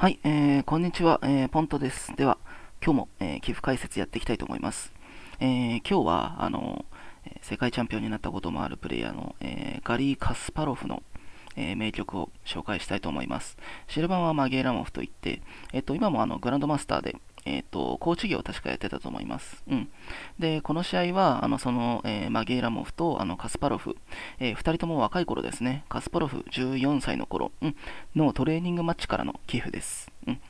はい、えー、こんにちは、えー、ポントです。では、今日も、えー、寄付解説やっていきたいと思います。えー、今日は、あの、世界チャンピオンになったこともあるプレイヤーの、えー、ガリー・カスパロフの、えー、名曲を紹介したいと思います。シルバンはマゲーラモフといって、えっ、と、今もあのグランドマスターで、えっ、ー、と、コーチ業を確かやってたと思います。うん。で、この試合は、あの、その、えー、まあ、ゲイラモフと、あの、カスパロフ、えー、人とも若い頃ですね、カスパロフ14歳の頃、うん、のトレーニングマッチからの寄付です。うん。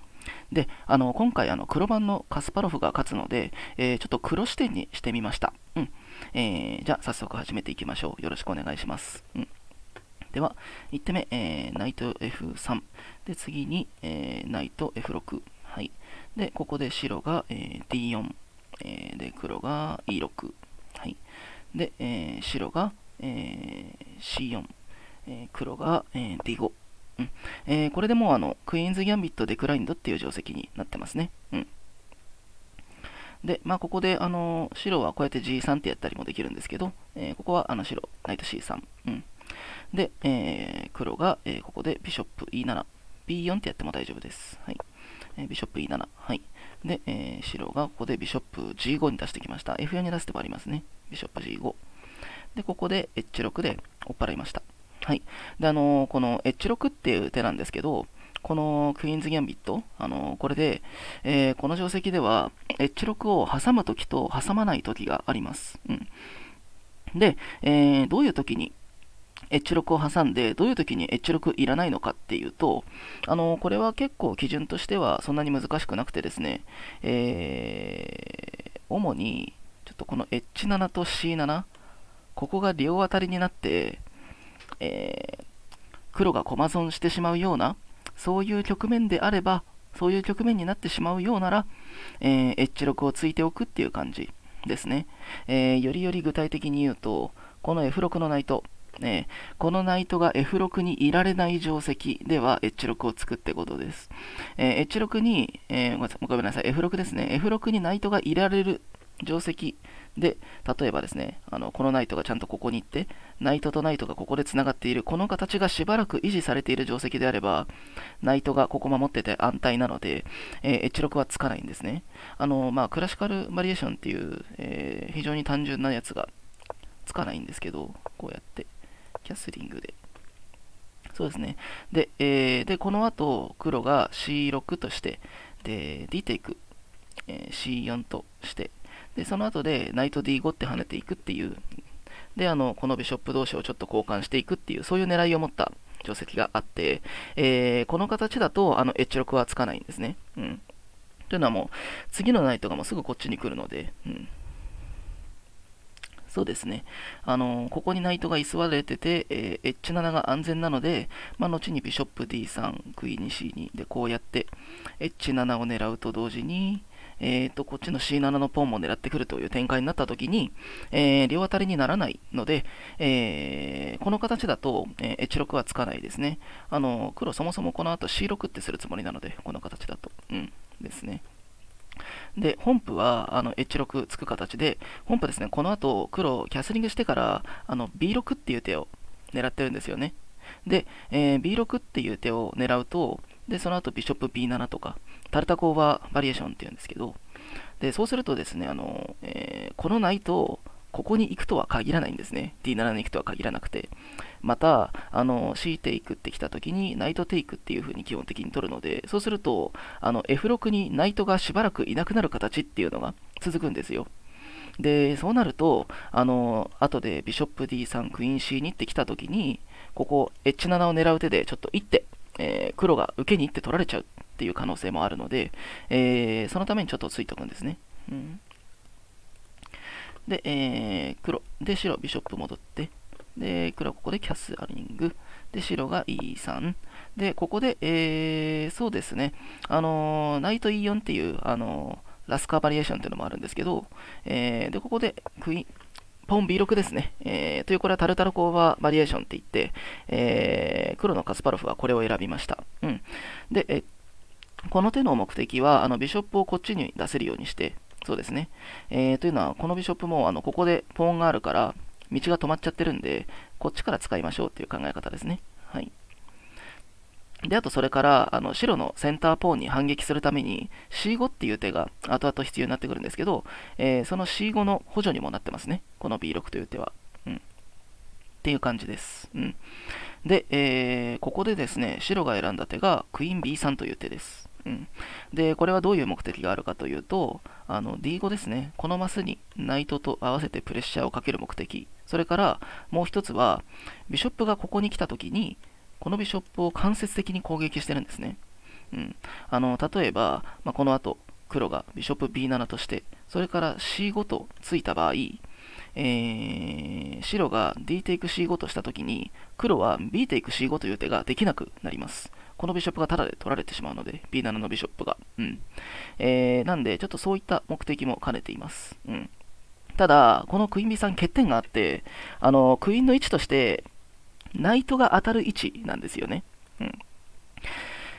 で、あの、今回、あの、黒番のカスパロフが勝つので、えー、ちょっと黒視点にしてみました。うん。えー、じゃあ、早速始めていきましょう。よろしくお願いします。うん。では、1手目、えー、ナイト F3。で、次に、えー、ナイト F6。で、ここで白が、えー、D4、えー、で、黒が E6、はい。で、えー、白が、えー、C4、え黒が、え D5、うんえー、これでもうあのクイーンズ・ギャンビット・デクラインドっていう定石になってますね。うん、で、まあ、ここであの白はこうやって G3 ってやったりもできるんですけど、えー、ここはあの白、ナイト C3。うん、で、えー、黒が、えここでビショップ E7、B4 ってやっても大丈夫です。はいえー、ビショップ E7。はい。で、えー、白がここでビショップ G5 に出してきました。F4 に出す手もありますね。ビショップ G5。で、ここで H6 で追っ払いました。はい。で、あのー、この H6 っていう手なんですけど、このクイーンズ・ギャンビット、あのー、これで、えー、この定石では H6 を挟むときと挟まないときがあります。うん。で、えー、どういうときにエッジ力を挟んで、どういう時にエッジ力いらないのかっていうと、あのこれは結構基準としてはそんなに難しくなくてですね、えー、主に、ちょっとこのエッジ7と C7、ここが両当たりになって、えー、黒が駒損してしまうような、そういう局面であれば、そういう局面になってしまうようなら、えー、エッジ6をついておくっていう感じですね。えー、よりより具体的に言うと、この F6 のナイト、ね。このナイトが F6 にいられない定石では H6 を作ってことです。えー、H6 に、えー、ごめんなさい、F6 ですね。F6 にナイトがいられる定石で、例えばですね、あのこのナイトがちゃんとここに行って、ナイトとナイトがここでつながっている、この形がしばらく維持されている定石であれば、ナイトがここ守ってて安泰なので、えー、H6 はつかないんですね。あのまあ、クラシカルバリエーションっていう、えー、非常に単純なやつがつかないんですけど、こうやって。キャスリングで。そうですね。で、えー、でこの後、黒が C6 として、で、D テイク、えー、C4 として、で、その後で、ナイト D5 って跳ねていくっていう、で、あの、このビショップ同士をちょっと交換していくっていう、そういう狙いを持った定石があって、えー、この形だと、あの、H6 はつかないんですね。うん。というのはもう、次のナイトがもうすぐこっちに来るので、うん。とですね、あのここにナイトが居座れてて、えー、エッジ7が安全なので、まあ、後にビショップ D3、クイーン C2 でこうやって、エッ7を狙うと同時に、えーと、こっちの C7 のポンも狙ってくるという展開になった時に、えー、両当たりにならないので、えー、この形だと、えー、H6 はつかないですね。あの黒そもそもこの後 C6 ってするつもりなので、この形だと。うんですね。で、本譜はあの H6 つく形で、本譜ですね、この後黒キャスリングしてからあの B6 っていう手を狙ってるんですよね。で、えー、B6 っていう手を狙うと、で、その後ビショップ B7 とか、タルタコーバーバリエーションっていうんですけど、で、そうするとですね、あの、えー、このナイトをここに行くとは限らないんですね。D7 に行くとは限らなくて。また、あの、C テイクってきた時に、ナイトテイクっていう風に基本的に取るので、そうすると、あの、F6 にナイトがしばらくいなくなる形っていうのが続くんですよ。で、そうなると、あの、後でビショップ D3、クイーン C2 ってきた時に、ここ、H7 を狙う手で、ちょっと一手、えー、黒が受けに行って取られちゃうっていう可能性もあるので、えー、そのためにちょっとついておくんですね。うんで、えー、黒。で、白、ビショップ戻って。で、黒ここでキャスアリング。で、白が E3。で、ここで、えー、そうですね。あのー、ナイト E4 っていう、あのー、ラスカーバリエーションっていうのもあるんですけど、えー、で、ここで、クイーン、ポン B6 ですね。えー、という、これはタルタルコーバーバリエーションって言って、えー、黒のカスパロフはこれを選びました。うん。で、えこの手の目的は、あの、ビショップをこっちに出せるようにして、そうですね。えー、というのは、このビショップも、あの、ここでポーンがあるから、道が止まっちゃってるんで、こっちから使いましょうっていう考え方ですね。はい。で、あとそれから、あの、白のセンターポーンに反撃するために、C5 っていう手が後々必要になってくるんですけど、えー、その C5 の補助にもなってますね。この B6 という手は。うん。っていう感じです。うん。で、えー、ここでですね、白が選んだ手が、クイーン B3 という手です。うん、でこれはどういう目的があるかというとあの D5 ですねこのマスにナイトと合わせてプレッシャーをかける目的それからもう一つはビショップがここに来た時にこのビショップを間接的に攻撃してるんですね、うん、あの例えば、まあ、この後黒がビショップ B7 としてそれから C5 とついた場合、えー、白が D テイク C5 とした時に黒は B テイク C5 という手ができなくなりますこのビショップがタダで取られてしまうので、B7 のビショップが。うん。えー、なんで、ちょっとそういった目的も兼ねています。うん。ただ、このクイーン B さん欠点があって、あの、クイーンの位置として、ナイトが当たる位置なんですよね。うん。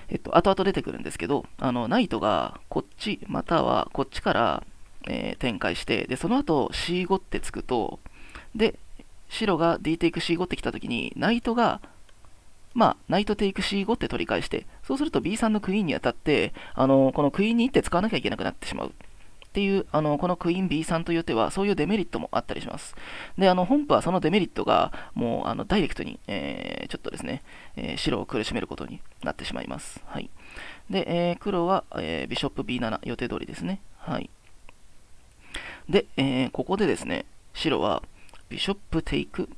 えっと、後々出てくるんですけど、あの、ナイトがこっち、またはこっちから、えー、展開して、で、その後 C5 ってつくと、で、白が D テイク C5 ってきたときに、ナイトがまあ、ナイトテイク C5 って取り返して、そうすると B3 のクイーンに当たって、あの、このクイーンに1手使わなきゃいけなくなってしまう。っていう、あの、このクイーン B3 という手は、そういうデメリットもあったりします。で、あの、本譜はそのデメリットが、もう、あの、ダイレクトに、えー、ちょっとですね、えー、白を苦しめることになってしまいます。はい。で、えー、黒は、えビショップ B7、予定通りですね。はい。で、えここでですね、白は、ビショップテイク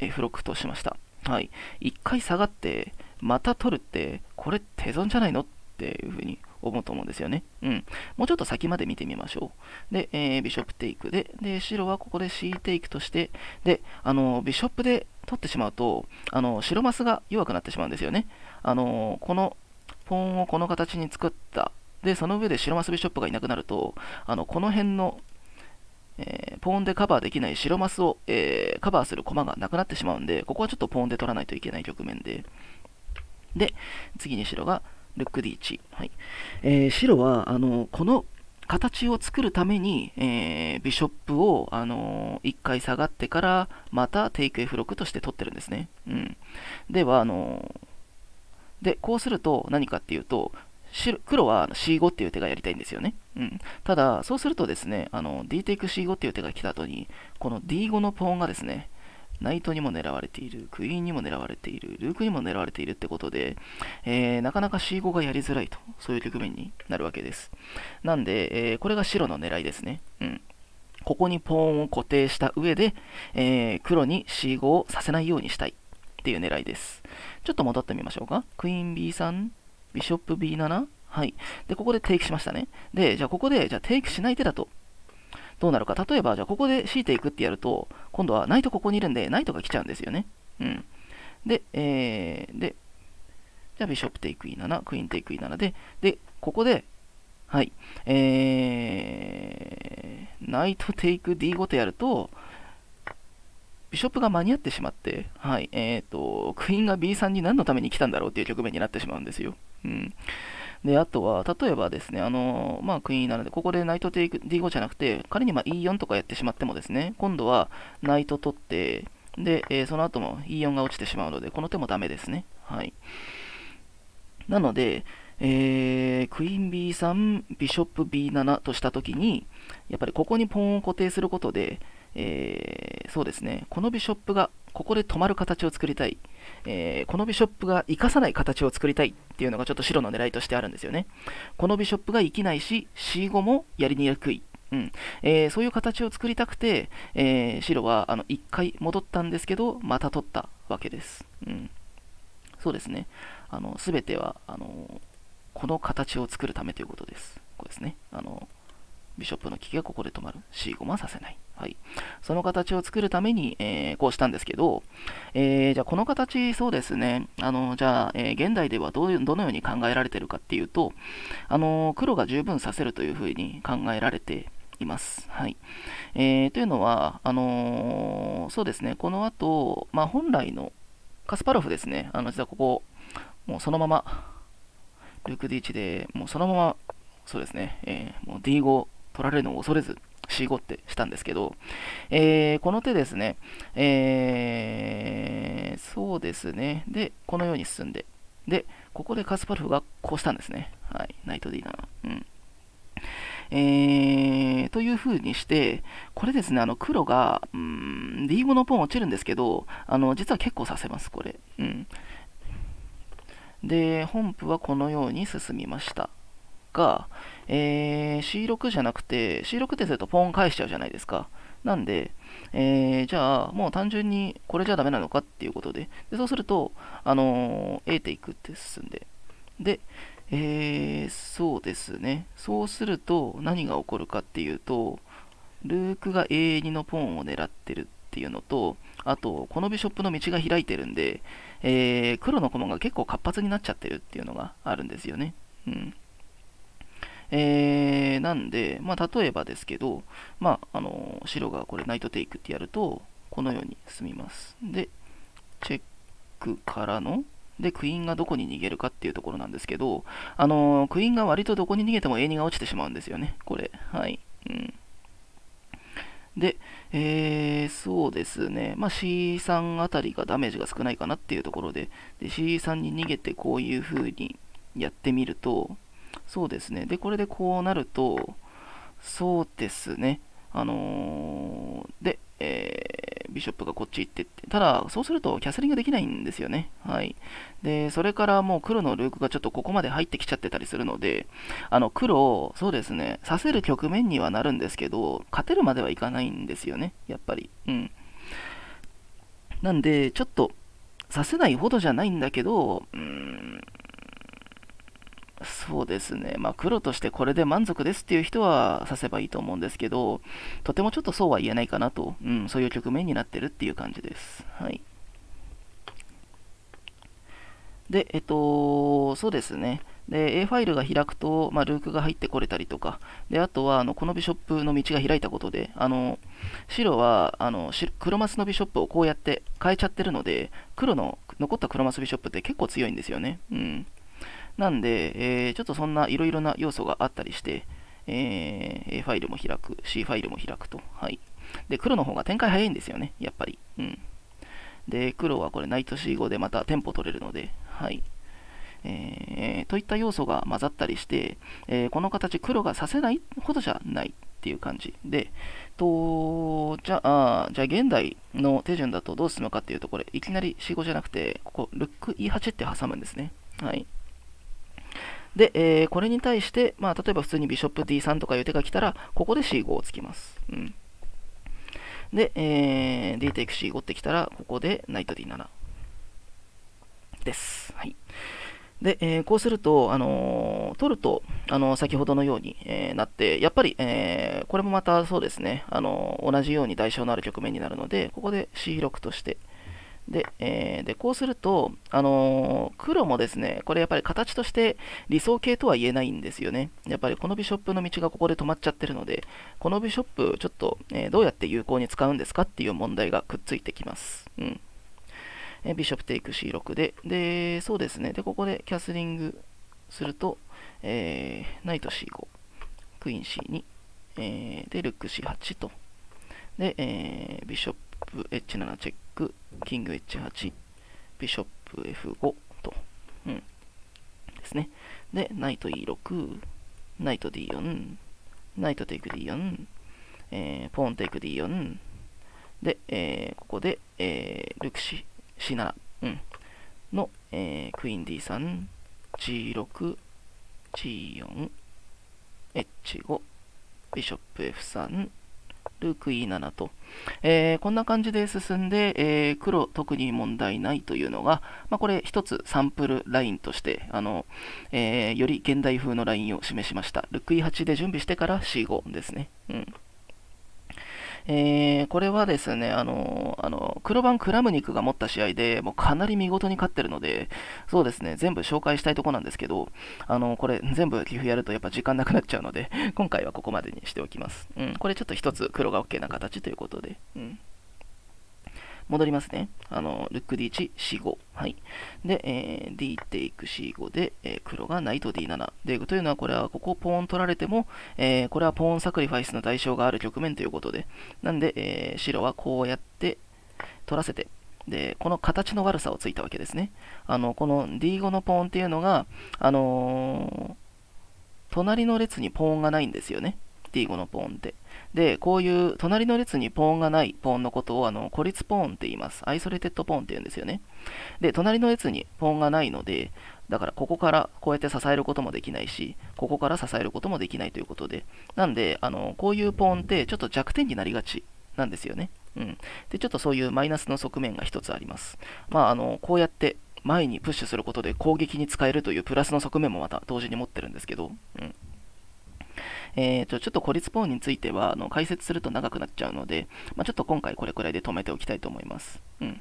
F6 としました。はい、一回下がって、また取るって、これ手損じゃないのっていうふうに思うと思うんですよね。うん。もうちょっと先まで見てみましょう。で、えー、ビショップテイクで、で、白はここで C テイクとして、で、あの、ビショップで取ってしまうと、あの、白マスが弱くなってしまうんですよね。あの、この、ポーンをこの形に作った。で、その上で白マスビショップがいなくなると、あの、この辺のえー、ポーンでカバーできない白マスを、えー、カバーする駒がなくなってしまうんで、ここはちょっとポーンで取らないといけない局面で。で、次に白がルック D1。はいえー、白はあのこの形を作るために、えー、ビショップを、あのー、1回下がってからまたテイク F6 として取ってるんですね。うん、ではあのー、でこうすると何かっていうと黒は C5 っていう手がやりたいんですよね。うん。ただ、そうするとですね、あの、D テイク C5 っていう手が来た後に、この D5 のポーンがですね、ナイトにも狙われている、クイーンにも狙われている、ルークにも狙われているってことで、えー、なかなか C5 がやりづらいと、そういう局面になるわけです。なんで、えー、これが白の狙いですね。うん。ここにポーンを固定した上で、えー、黒に C5 をさせないようにしたいっていう狙いです。ちょっと戻ってみましょうか。クイーン B3、ビショップ B7? はい。で、ここでテイクしましたね。で、じゃあここで、じゃあテイクしない手だと、どうなるか。例えば、じゃあここで強いていくってやると、今度はナイトここにいるんで、ナイトが来ちゃうんですよね。うん。で、えー、で、じゃあビショップテイク E7、クイーンテイク E7 で、で、ここで、はい、えー、ナイトテイク D5 とやると、ビショップが間に合ってしまって、はい、えーと、クイーンが B3 に何のために来たんだろうっていう局面になってしまうんですよ。うん。で、あとは、例えばですね、あの、まあ、クイーンなので、ここでナイトイ D5 じゃなくて、仮にま E4 とかやってしまってもですね、今度はナイト取って、で、えー、その後も E4 が落ちてしまうので、この手もダメですね。はい。なので、えー、クイーン B3、ビショップ B7 としたときに、やっぱりここにポンを固定することで、えー、そうですね、このビショップがここで止まる形を作りたい。えー、このビショップが生かさない形を作りたいっていうのがちょっと白の狙いとしてあるんですよね。このビショップが生きないし、C5 もやりにくい。うんえー、そういう形を作りたくて、えー、白はあの1回戻ったんですけど、また取ったわけです。うん、そうですね。あの全てはあのこの形を作るためということです。こうですね。あのビショップの利きがここで止まる。C5 はさせない。はい、その形を作るために、えー、こうしたんですけど、えー、じゃあこの形、そうですね、あのじゃあ、えー、現代ではどうどのように考えられているかっていうと、あの黒が十分させるというふうに考えられています。はいえー、というのは、あのそうですね、この後、まあ、本来のカスパロフですね、あの実はここ、もうそのまま、ルーク D1 で、もうそのまま、そうですね、えもう D5 取られるのを恐れず、4 5ってしたんですけど、えー、この手ですね、えー、そうですね、で、このように進んで、で、ここでカスパルフがこうしたんですね。はい、ナイトでいいうん。えー、という風にして、これですね、あの黒が、うん、D5 のポン落ちるんですけど、あの実は結構させます、これ。うん、で、本譜はこのように進みました。果、えー、C6 じゃなくて、C6 ってするとポーン返しちゃうじゃないですか。なんで、えー、じゃあ、もう単純にこれじゃダメなのかっていうことで、でそうすると、あのー、A ていくって進んで、で、えー、そうですね。そうすると、何が起こるかっていうと、ルークが A2 のポーンを狙ってるっていうのと、あと、このビショップの道が開いてるんで、えー、黒の駒が結構活発になっちゃってるっていうのがあるんですよね。うん。えー、なんで、まあ、例えばですけど、まあ、あの白がこれナイトテイクってやると、このように進みます。で、チェックからの、で、クイーンがどこに逃げるかっていうところなんですけど、あのクイーンが割とどこに逃げても A2 が落ちてしまうんですよね、これ。はい。うん。で、えー、そうですね、まあ、C3 あたりがダメージが少ないかなっていうところでで、C3 に逃げてこういう風にやってみると、そうですね。で、これでこうなると、そうですね。あのー、で、えー、ビショップがこっち行ってって、ただ、そうするとキャスリングできないんですよね。はい。で、それからもう黒のルークがちょっとここまで入ってきちゃってたりするので、あの、黒を、そうですね、させる局面にはなるんですけど、勝てるまではいかないんですよね、やっぱり。うん。なんで、ちょっと、させないほどじゃないんだけど、うん、そうですね、まあ、黒としてこれで満足ですっていう人は指せばいいと思うんですけど、とてもちょっとそうは言えないかなと、うん、そういう局面になってるっていう感じです。はい。で、えっと、そうですね。で、A ファイルが開くと、まあ、ルークが入ってこれたりとか、で、あとは、あの、このビショップの道が開いたことで、あの、白は、あの、黒マスのビショップをこうやって変えちゃってるので、黒の、残った黒マスビショップって結構強いんですよね。うん。なんで、えー、ちょっとそんないろいろな要素があったりして、えー、A ファイルも開く、C ファイルも開くと。はい。で、黒の方が展開早いんですよね、やっぱり。うん。で、黒はこれナイト C5 でまたテンポ取れるので、はい。えー、といった要素が混ざったりして、えー、この形黒がさせないほどじゃないっていう感じで、と、じゃあ、じゃあ現代の手順だとどう進むかっていうと、これ、いきなり C5 じゃなくて、ここ、ルック E8 って挟むんですね。はい。で、えー、これに対して、まあ、例えば普通にビショップ D3 とかいう手が来たら、ここで C5 をつきます。うん、で、えー、D テイク C5 ってきたら、ここでナイト D7 です。はい。で、えー、こうすると、あのー、取ると、あのー、先ほどのように、えなって、やっぱり、えこれもまたそうですね、あの同じように代償のある局面になるので、ここで C6 として、で、えー、でこうすると、あのー、黒もですね、これやっぱり形として理想形とは言えないんですよね。やっぱりこのビショップの道がここで止まっちゃってるので、このビショップちょっと、えー、どうやって有効に使うんですかっていう問題がくっついてきます。うん。えビショップテイク C6 で、で、そうですね。で、ここでキャスリングすると、えー、ナイト C5、クイーン C2、えー、で、ルック C8 と、で、えー、ビショップ H7 チェックク、キング H8、ビショップ F5 と、うん、ですね。で、ナイト E6、ナイト D4、ナイトテイク D4、えー、ポーンテイク D4、で、えー、ここで、えー、ルクシ、C7、うん、の、えー、クイーン D3、G6、G4、H5、ビショップ F3、ルーク E7 と、えー、こんな感じで進んで、えー、黒特に問題ないというのが、まあ、これ一つサンプルラインとしてあの、えー、より現代風のラインを示しましたルック E8 で準備してから C5 ですね、うんえー、これはですね、あのあの黒番クラムニクが持った試合でもうかなり見事に勝ってるので、そうですね、全部紹介したいとこなんですけど、あのこれ全部寄付やるとやっぱ時間なくなっちゃうので、今回はここまでにしておきます。うん、これちょっと一つ黒が OK な形ということで。うん戻りますね。あの、ルック D1、C5。はい。で、えー、D テイク C5 で、えー、黒がナイト D7。で、というのは、これはここポーン取られても、えー、これはポーンサクリファイスの代償がある局面ということで、なんで、えー、白はこうやって取らせて、で、この形の悪さをついたわけですね。あの、この D5 のポーンっていうのが、あのー、隣の列にポーンがないんですよね。D5 のポーンって。で、こういう隣の列にポーンがないポーンのことをあの孤立ポーンって言います。アイソレテッドポーンって言うんですよね。で、隣の列にポーンがないので、だからここからこうやって支えることもできないし、ここから支えることもできないということで、なんで、あのこういうポーンってちょっと弱点になりがちなんですよね。うん。で、ちょっとそういうマイナスの側面が一つあります。まあ、あの、こうやって前にプッシュすることで攻撃に使えるというプラスの側面もまた同時に持ってるんですけど、うん。えーと、ちょっと孤立ポーンについては、あの、解説すると長くなっちゃうので、まあ、ちょっと今回これくらいで止めておきたいと思います。うん。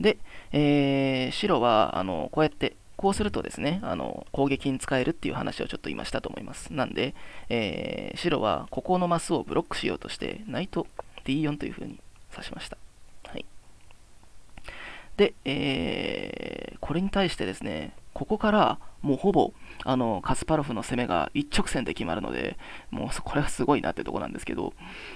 で、えー、白は、あの、こうやって、こうするとですね、あの、攻撃に使えるっていう話をちょっと今したと思います。なんで、えー、白は、ここのマスをブロックしようとして、ナイト D4 という風に指しました。はい。で、えー、これに対してですね、ここからもうほぼあのカスパロフの攻めが一直線で決まるので、もうこれはすごいなってとこなんですけど、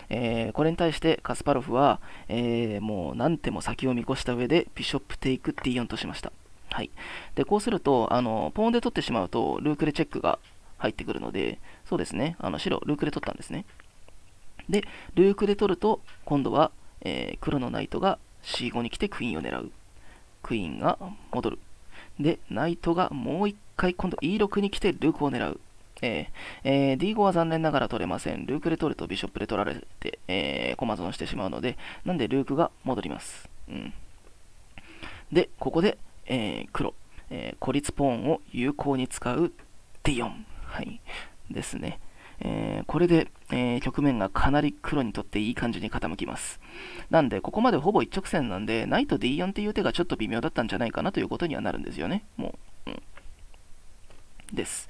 えー、これに対してカスパロフは、えー、もう何手も先を見越した上でビショップテイク D4 としました。はい、でこうするとあの、ポーンで取ってしまうと、ルークレチェックが入ってくるので、そうですね、あの白、ルークで取ったんですね。で、ルークで取ると、今度は、えー、黒のナイトが C5 に来てクイーンを狙う。クイーンが戻る。で、ナイトがもう1回今度 E6 に来てルークを狙う。えーえー、D5 は残念ながら取れません。ルークで取るとビショップで取られて、えー、ゾンしてしまうので、なんでルークが戻ります。うん、で、ここで、えー、黒、えー、孤立ポーンを有効に使う D4。はい、ですね。えー、これで、えー、局面がかなり黒にとっていい感じに傾きます。なんで、ここまでほぼ一直線なんで、ナイト D4 っていう手がちょっと微妙だったんじゃないかなということにはなるんですよね、もう。うんです。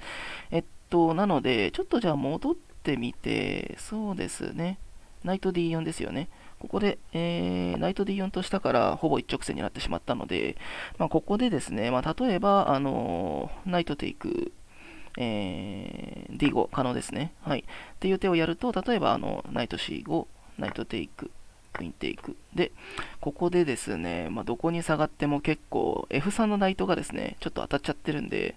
えっと、なので、ちょっとじゃあ戻ってみて、そうですね。ナイト D4 ですよね。ここで、えー、ナイト D4 としたからほぼ一直線になってしまったので、まあ、ここでですね、まあ、例えば、あのー、ナイトテイク、えー、D5 可能ですね。はい。っていう手をやると、例えば、あの、ナイト C5、ナイトテイククインテーク。で、ここでですね、まあ、どこに下がっても結構 F3 のナイトがですね、ちょっと当たっちゃってるんで、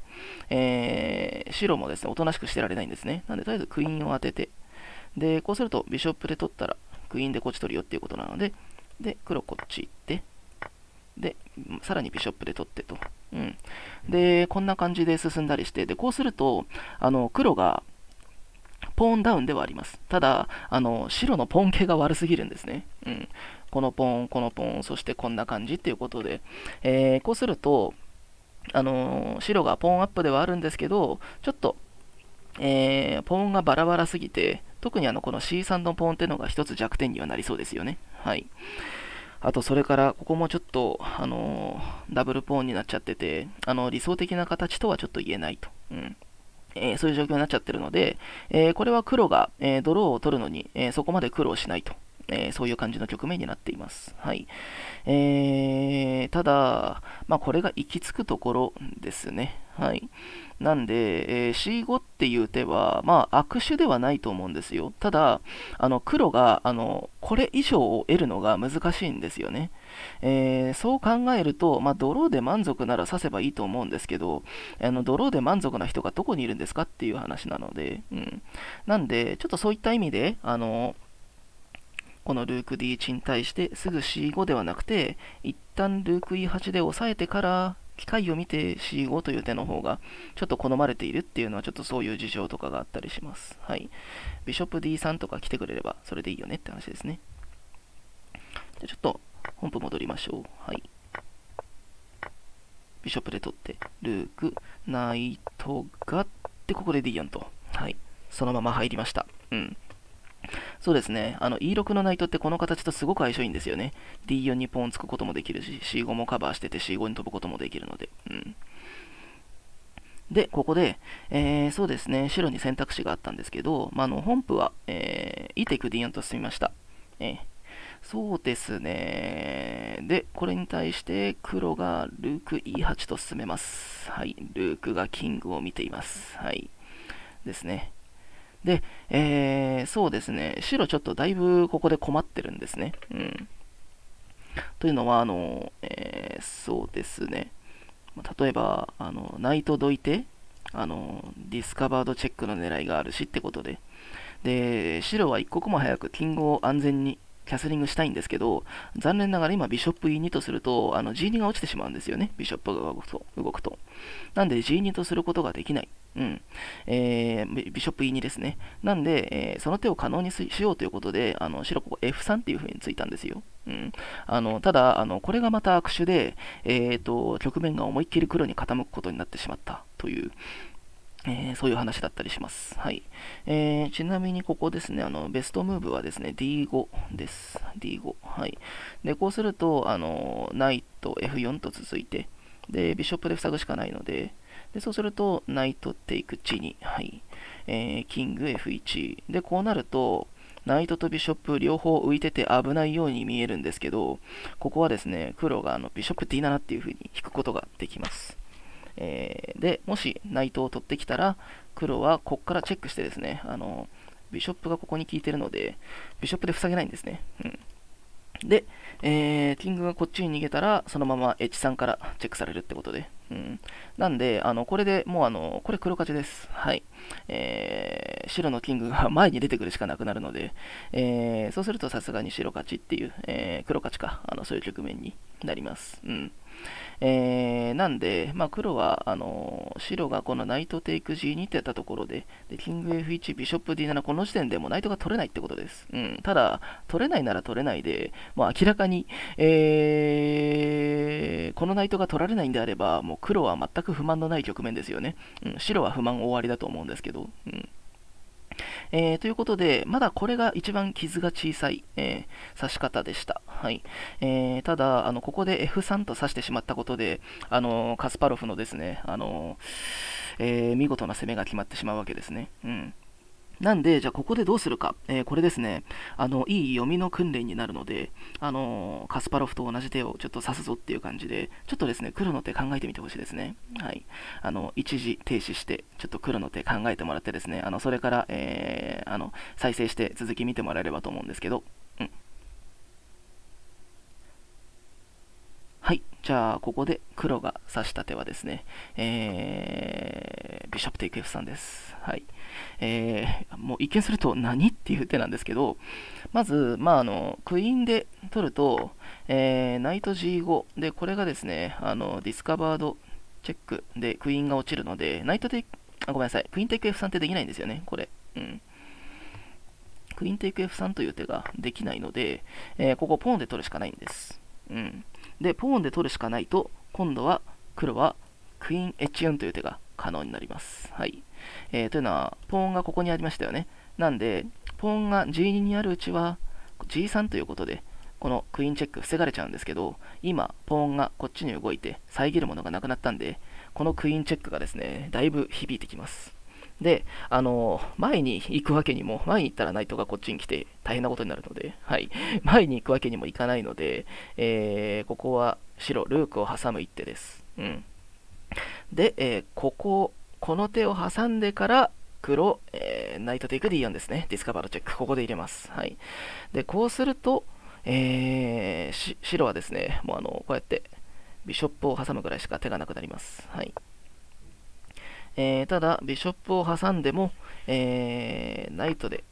えー、白もですね、おとなしくしてられないんですね。なんで、とりあえずクイーンを当てて、で、こうするとビショップで取ったら、クイーンでこっち取るよっていうことなので、で、黒こっち行って、で、さらにビショップで取ってと。うん。で、こんな感じで進んだりして、で、こうすると、あの、黒がポーンダウンではあります。ただ、あの白のポン系が悪すぎるんですね。うん、このポン、このポン、そしてこんな感じっていうことで、えー、こうすると、あのー、白がポーンアップではあるんですけど、ちょっと、えー、ポーンがバラバラすぎて、特にあのこの C3 のポーンっていうのが一つ弱点にはなりそうですよね。はい。あと、それから、ここもちょっと、あのダブルポーンになっちゃってて、あの理想的な形とはちょっと言えないと。うんえー、そういう状況になっちゃってるので、えー、これは黒が、えー、ドローを取るのに、えそこまで苦労しないと、えそういう感じの局面になっています。はいえー、ただ、まあ、これが行き着くところですね。はい、なんで、え C5 っていう手は、まあ、悪手ではないと思うんですよ。ただ、あの黒があのこれ以上を得るのが難しいんですよね。えー、そう考えると、まあ、ドローで満足なら刺せばいいと思うんですけど、あのドローで満足な人がどこにいるんですかっていう話なので、うん。なんで、ちょっとそういった意味で、あの、このルーク D1 に対してすぐ C5 ではなくて、一旦ルーク E8 で抑えてから、機械を見て C5 という手の方がちょっと好まれているっていうのはちょっとそういう事情とかがあったりします。はい。ビショップ D3 とか来てくれればそれでいいよねって話ですね。じゃちょっと本譜戻りましょう。はい。ビショップで取って、ルーク、ナイトがって、ここでディアンと。はい。そのまま入りました。うん。そうですね。あの、E6 のナイトってこの形とすごく相性いいんですよね。D4 にポンつくこともできるし、C5 もカバーしてて C5 に飛ぶこともできるので。うん。で、ここで、えー、そうですね、白に選択肢があったんですけど、まあ、の本譜は、えー、イテク D4 と進みました。えーそうですね。で、これに対して黒がルーク E8 と進めます。はい。ルークがキングを見ています。はい。ですね。で、えー、そうですね。白ちょっとだいぶここで困ってるんですね。うん。というのは、あの、えー、そうですね。例えば、あの、ナイトどいて、あの、ディスカバードチェックの狙いがあるしってことで。で、白は一刻も早くキングを安全にキャスリングしたいんですけど、残念ながら今、ビショップ E2 とすると、あの G2 が落ちてしまうんですよね、ビショップが動くと。動くとなんで G2 とすることができない。うん。えー、ビショップ E2 ですね。なんで、えー、その手を可能にしようということで、あの白ここ F3 っていう風についたんですよ。うん、あのただあの、これがまた悪手で、えーと、局面が思いっきり黒に傾くことになってしまったという、えー、そういう話だったりします。はい。えー、ちなみにここですね、あの、ベストムーブはですね、D5 です。D5。はい。で、こうすると、あの、ナイト、F4 と続いて、で、ビショップで塞ぐしかないので、で、そうすると、ナイト、テイク、チに、はい。えー、キング、F1。で、こうなると、ナイトとビショップ両方浮いてて危ないように見えるんですけど、ここはですね、黒があのビショップ D7 っていう風に引くことができます。えー、で、もし内藤を取ってきたら、黒はここからチェックしてですね、あの、ビショップがここに効いてるので、ビショップで塞げないんですね。うん。で、えー、キングがこっちに逃げたら、そのまま H3 からチェックされるってことで。うん。なんで、あの、これでもうあの、これ黒勝ちです。はい。えー、白のキングが前に出てくるしかなくなるので、えー、そうするとさすがに白勝ちっていう、えー、黒勝ちか、あの、そういう局面になります。うん。えー、なんで、まあ、黒はあの白がこのナイトテイク G2 ってやったところでで、キング F1、ビショップ D7、この時点でもナイトが取れないってことです。うん、ただ、取れないなら取れないで、もう明らかに、えー、このナイトが取られないんであれば、もう黒は全く不満のない局面ですよね。うん、白は不満大ありだと思うんですけど。うんえー、ということで、まだこれが一番傷が小さい、えー、刺し方でした。はい。えー、ただ、あの、ここで F3 と刺してしまったことで、あの、カスパロフのですね、あの、え見事な攻めが決まってしまうわけですね。うん。なんで、じゃあここでどうするか。えー、これですね、あの、いい読みの訓練になるので、あのー、カスパロフと同じ手をちょっと指すぞっていう感じで、ちょっとですね、黒の手考えてみてほしいですね。はい。あの、一時停止して、ちょっと黒の手考えてもらってですね、あの、それから、えー、あの、再生して続き見てもらえればと思うんですけど、うん。はい。じゃあ、ここで黒が指した手はですね、えー、ビショップテイクエフさんです。はい。えー、もう一見すると何っていう手なんですけど、まず、まあ、あの、クイーンで取ると、えー、ナイト G5 で、これがですね、あの、ディスカバードチェックでクイーンが落ちるので、ナイトで、あごめんなさい、クイーンテイク F3 ってできないんですよね、これ。うん。クイーンテイク F3 という手ができないので、えー、ここポーンで取るしかないんです。うん。で、ポーンで取るしかないと、今度は黒はクイーン H4 という手が可能になります。はい。えー、というのは、ポーンがここにありましたよね。なんで、ポーンが G2 にあるうちは G3 ということで、このクイーンチェック防がれちゃうんですけど、今、ポーンがこっちに動いて遮るものがなくなったんで、このクイーンチェックがですね、だいぶ響いてきます。で、あの、前に行くわけにも、前に行ったらナイトがこっちに来て大変なことになるので、はい、前に行くわけにもいかないので、えー、ここは白、ルークを挟む一手です。うん。で、えー、こここの手を挟んでから黒、えー、ナイトテイク D4 ですね。ディスカバーチェック。ここで入れます。はい。で、こうすると、えー、白はですね、もうあの、こうやって、ビショップを挟むぐらいしか手がなくなります。はい。えー、ただ、ビショップを挟んでも、えー、ナイトで、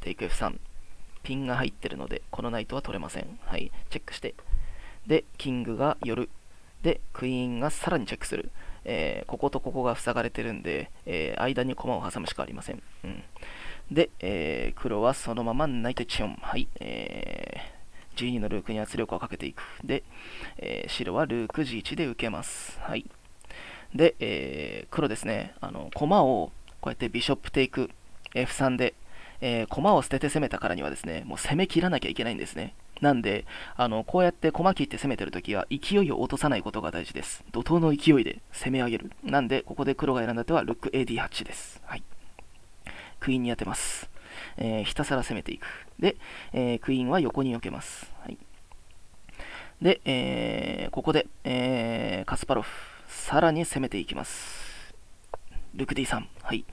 テイク F3、ピンが入ってるので、このナイトは取れません。はい。チェックして。で、キングが寄る。で、クイーンがさらにチェックする。えー、こことここが塞がれてるんで、えー、間に駒を挟むしかありません。うん、で、えー、黒はそのままナイトチオン。はい、えー、1 2のルークに圧力をかけていく。で、え白はルーク G1 で受けます。はい。で、え黒ですね、あの、駒をこうやってビショップテイク F3 で、え駒を捨てて攻めたからにはですね、もう攻め切らなきゃいけないんですね。なんで、あの、こうやって駒切って攻めてるときは、勢いを落とさないことが大事です。怒涛の勢いで攻め上げる。なんで、ここで黒が選んだ手は、ルック AD8 です。はい。クイーンに当てます。えー、ひたすら攻めていく。で、えー、クイーンは横に避けます。はい。で、えー、ここで、えー、カスパロフ、さらに攻めていきます。ルク D3。はい。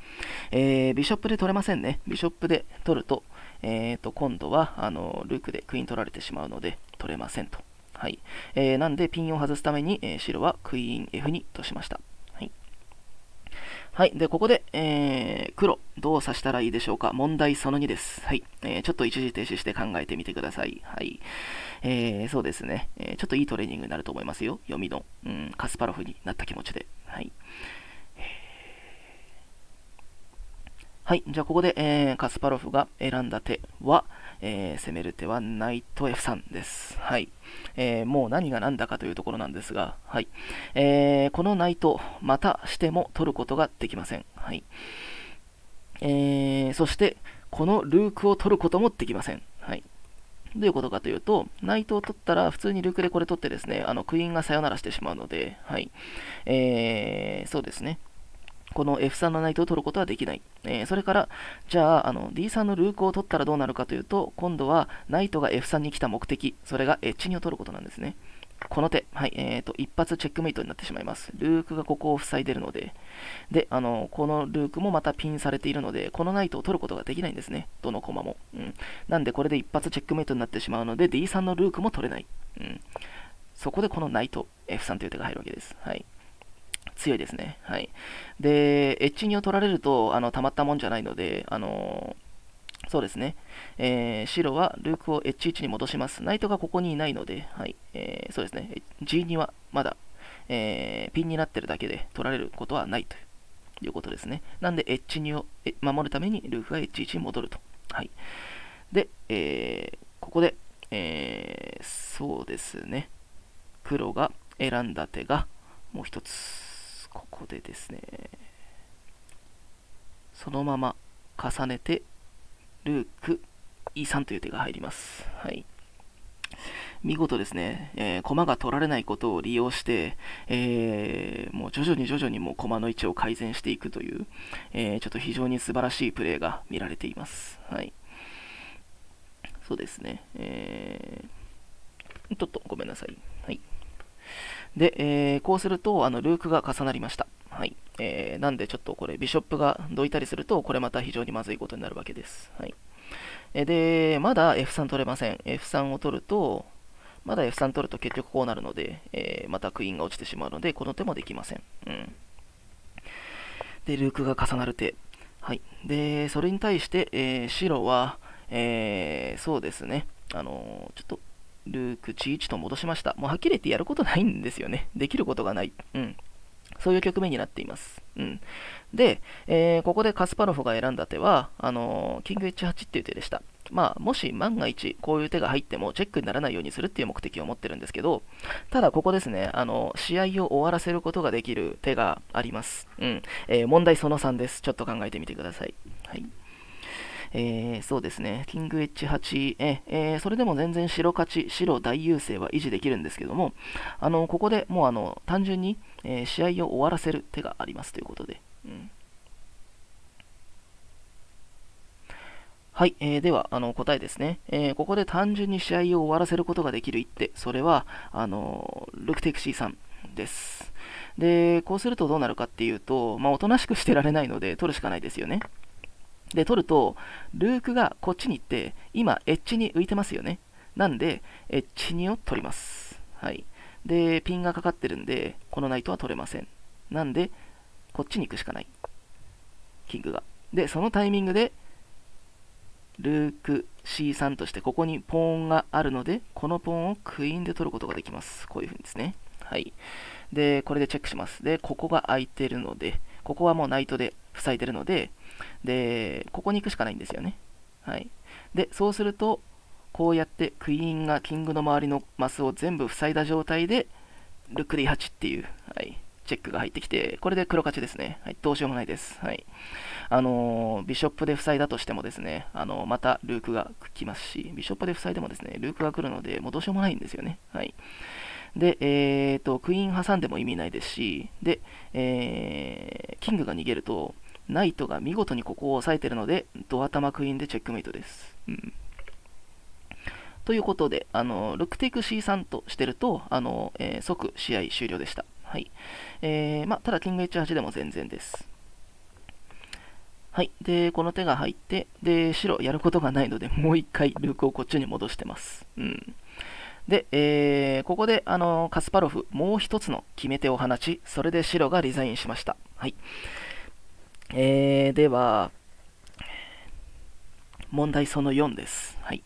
えー、ビショップで取れませんね。ビショップで取ると、えー、と今度はあのルークでクイーン取られてしまうので取れませんと。はいえー、なんでピンを外すために、えー、白はクイーン F2 としました。はい、はい、でここで、えー、黒、どう指したらいいでしょうか問題その2です、はいえー、ちょっと一時停止して考えてみてください。はいえー、そうですね、えー、ちょっといいトレーニングになると思いますよ、読みの、うん、カスパロフになった気持ちで。はいはい。じゃあ、ここで、えー、カスパロフが選んだ手は、えー、攻める手はナイト F3 です。はい。えー、もう何が何だかというところなんですが、はい。えー、このナイト、またしても取ることができません。はい。えー、そして、このルークを取ることもできません。はい。どういうことかというと、ナイトを取ったら、普通にルークでこれ取ってですね、あのクイーンがさよならしてしまうので、はい。えー、そうですね。この F3 のナイトを取ることはできない。えー、それから、じゃああの D3 のルークを取ったらどうなるかというと、今度はナイトが F3 に来た目的、それが H2 を取ることなんですね。この手、はい、えーと、一発チェックメイトになってしまいます。ルークがここを塞いでるので、で、あの、このルークもまたピンされているので、このナイトを取ることができないんですね、どの駒も。うん。なんで、これで一発チェックメイトになってしまうので、D3 のルークも取れない。うん。そこでこのナイト、F3 という手が入るわけです。はい。強いですね。はい。で、エッジにを取られると、あの、たまったもんじゃないので、あのー、そうですね、えー、白はルークをエッ1に戻します。ナイトがここにいないので、はいえー、そうですね、G2 はまだ、えピンになってるだけで取られることはないということですね。なんで、エッジ2を守るためにルークが h 1に戻ると。はい、で、えここで、えそうですね、黒が選んだ手がもう一つ。ますここでですねそのまま重ねてルーク E3 という手が入りますはい見事ですね、えー、駒が取られないことを利用して、えー、もう徐々に徐々にもう駒の位置を改善していくという、えー、ちょっと非常に素晴らしいプレーが見られています。はい。そうですね、えー、ちょっとごめんなさい。はい。で、えー、こうすると、あの、ルークが重なりました。はい。えー、なんでちょっとこれ、ビショップがどいたりすると、これまた非常にまずいことになるわけです。はい。えで、まだ F3 取れません。F3 を取ると、まだ F3 取ると結局こうなるので、えー、またクイーンが落ちてしまうので、この手もできません。うん。で、ルークが重なる手。はい。で、それに対して、えー、白は、えー、そうですね。あのちょっとルーク1と戻しました。もうはっきり言ってやることないんですよね。できることがない。うん。そういう局面になっています。うん。で、えー、ここでカスパロフが選んだ手は、あのー、キング H8 っていう手でした。まあ、もし万が一、こういう手が入ってもチェックにならないようにするっていう目的を持ってるんですけど、ただここですね、あの、試合を終わらせることができる手があります。うん。えー、問題その3です。ちょっと考えてみてください。はい。えー、そうですね、キング H8、ええそれでも全然白勝ち、白大優勢は維持できるんですけども、あのここでもうあの単純に、え試合を終わらせる手がありますということで。はい、えー、ではあの答えですね、えー、ここで単純に試合を終わらせることができる一手、それはあのルクテクシーさんです。で、こうするとどうなるかっていうと、まあ、おとなしくしてられないので、取るしかないですよね。で、取ると、ルークがこっちに行って、今、エッジに浮いてますよね。なんで、エッジ2を取ります。はい。で、ピンがかかってるんで、このナイトは取れません。なんで、こっちに行くしかない。キングが。で、そのタイミングで、ルーク C3 として、ここにポーンがあるので、このポーンをクイーンで取ることができます。こういう風にですね。はい。で、これでチェックします。で、ここが空いてるので、ここはもうナイトで塞いでるので、で、ここに行くしかないんですよね。はい。で、そうすると、こうやってクイーンがキングの周りのマスを全部塞いだ状態で、ルック D8 っていう、はい、チェックが入ってきて、これで黒勝ちですね。はい、どうしようもないです。はい。あのー、ビショップで塞いだとしてもですね、あのー、またルークが来ますし、ビショップで塞いでもですね、ルークが来るので、もうどうしようもないんですよね。はい。で、えーと、クイーン挟んでも意味ないですし、で、えー、キングが逃げると、ナイトが見事にここを押さえてるので、ドア玉クイーンでチェックメイトです。うん、ということで、あの、クテイク C3 としてると、あの、えー、即試合終了でした。はい。えー、まあ、ただ、キング H8 でも全然です。はい。で、この手が入って、で、白やることがないので、もう一回ルークをこっちに戻してます。うん。で、えー、ここで、あの、カスパロフ、もう一つの決め手を放ち、それで白がリザインしました。はい。えー、では、問題その4です。はい。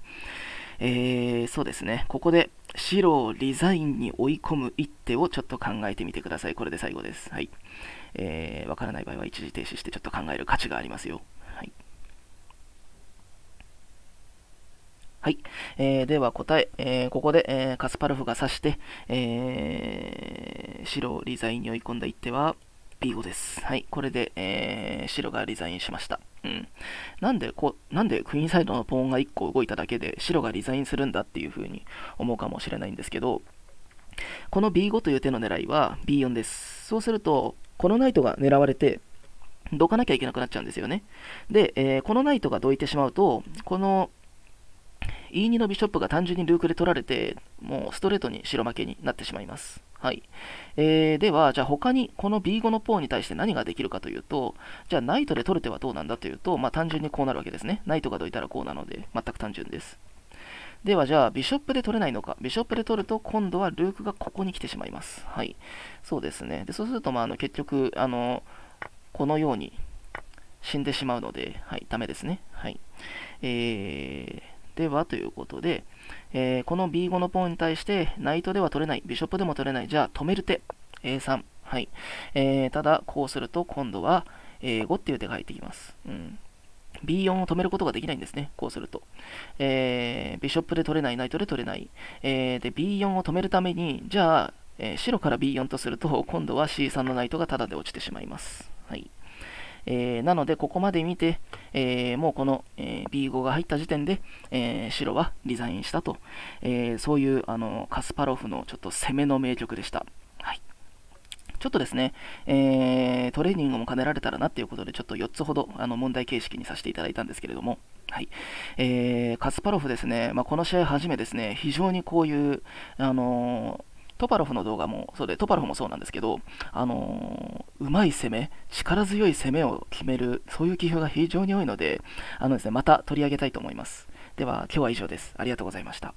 えー、そうですね。ここで白をリザインに追い込む一手をちょっと考えてみてください。これで最後です。はい。えー、わからない場合は一時停止してちょっと考える価値がありますよ。はい。はい。えー、では答え。えー、ここで、えー、カスパロフが指して、えー、白をリザインに追い込んだ一手は、B5 です。はい、これで、えー、白がリザインしました。うん。なんで、こう、なんでクイーンサイドのポーンが1個動いただけで白がリザインするんだっていう風に思うかもしれないんですけど、この B5 という手の狙いは B4 です。そうすると、このナイトが狙われて、どかなきゃいけなくなっちゃうんですよね。で、えー、このナイトがどいてしまうと、この E2 のビショップが単純にルークで取られて、もうストレートに白負けになってしまいます。はい。えー、では、じゃあ他にこの B5 のポーに対して何ができるかというと、じゃあナイトで取る手はどうなんだというと、まあ単純にこうなるわけですね。ナイトがどいたらこうなので、全く単純です。では、じゃあビショップで取れないのか。ビショップで取ると、今度はルークがここに来てしまいます。はい。そうですね。でそうすると、まあ、あの結局、あの、このように死んでしまうので、はい、ダメですね。はい。えー、では、ということで、えー、この B5 のポーンに対して、ナイトでは取れない、ビショップでも取れない、じゃあ止める手、A3。はい。えー、ただ、こうすると今度は、A5 っていう手が入ってきます。うん。B4 を止めることができないんですね、こうすると。えー、ビショップで取れない、ナイトで取れない。えー、で、B4 を止めるために、じゃあ、えー、白から B4 とすると、今度は C3 のナイトがタダで落ちてしまいます。はい。えー、なので、ここまで見て、えー、もうこの、え B5 が入った時点で、え白はリザインしたと、えそういうあのカスパロフのちょっと攻めの名曲でした。はいちょっとですね、えー、トレーニングも兼ねられたらなっていうことで、ちょっと4つほどあの問題形式にさせていただいたんですけれども、はいえー、カスパロフですね、まあ、この試合はじめですね、非常にこういう、あのトパロフの動画もそうで、トパロフもそうなんですけど、あのー、うまい攻め、力強い攻めを決める、そういう棋譜が非常に多いので、あのですね、また取り上げたいと思います。では、今日は以上です。ありがとうございました。